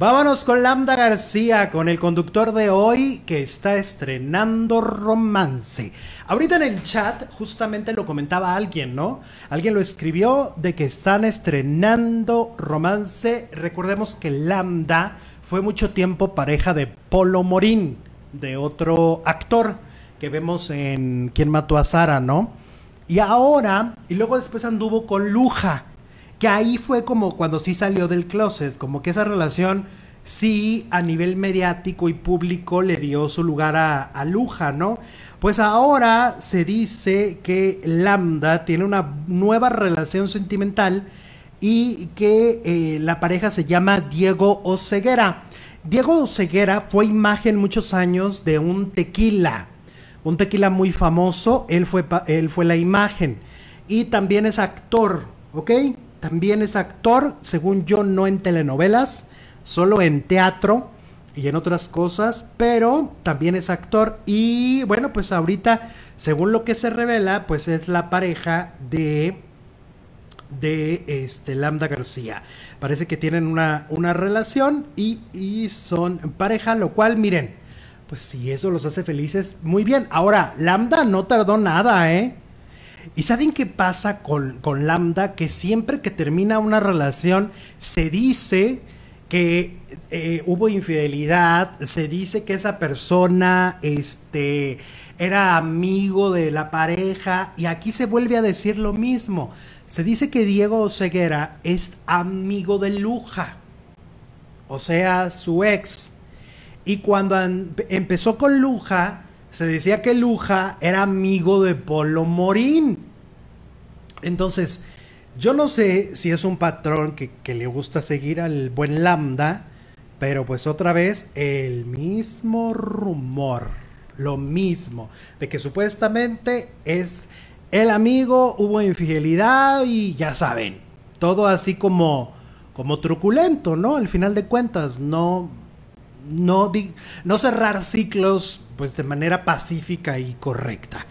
Vámonos con Lambda García, con el conductor de hoy que está estrenando romance. Ahorita en el chat justamente lo comentaba alguien, ¿no? Alguien lo escribió de que están estrenando romance. Recordemos que Lambda fue mucho tiempo pareja de Polo Morín, de otro actor que vemos en Quién mató a Sara, ¿no? Y ahora, y luego después anduvo con Luja que ahí fue como cuando sí salió del closet, como que esa relación sí a nivel mediático y público le dio su lugar a, Luja, ¿no? Pues ahora se dice que Lambda tiene una nueva relación sentimental y que eh, la pareja se llama Diego Oseguera. Diego Oseguera fue imagen muchos años de un tequila, un tequila muy famoso, él fue, él fue la imagen y también es actor, ¿ok? También es actor, según yo, no en telenovelas, solo en teatro y en otras cosas, pero también es actor y bueno, pues ahorita, según lo que se revela, pues es la pareja de de este Lambda García. Parece que tienen una, una relación y, y son pareja, lo cual miren, pues si eso los hace felices, muy bien. Ahora, Lambda no tardó nada, ¿eh? ¿Y saben qué pasa con, con Lambda? Que siempre que termina una relación se dice que eh, hubo infidelidad, se dice que esa persona este, era amigo de la pareja y aquí se vuelve a decir lo mismo. Se dice que Diego Ceguera es amigo de Luja, o sea, su ex. Y cuando empezó con Luja, se decía que Luja era amigo de Polo Morín. Entonces, yo no sé si es un patrón que, le gusta seguir al buen Lambda, pero pues otra vez el mismo rumor, lo mismo, de que supuestamente es el amigo, hubo infidelidad y ya saben, todo así como como truculento, ¿no? Al final de cuentas, no no, no cerrar ciclos pues de manera pacífica y correcta.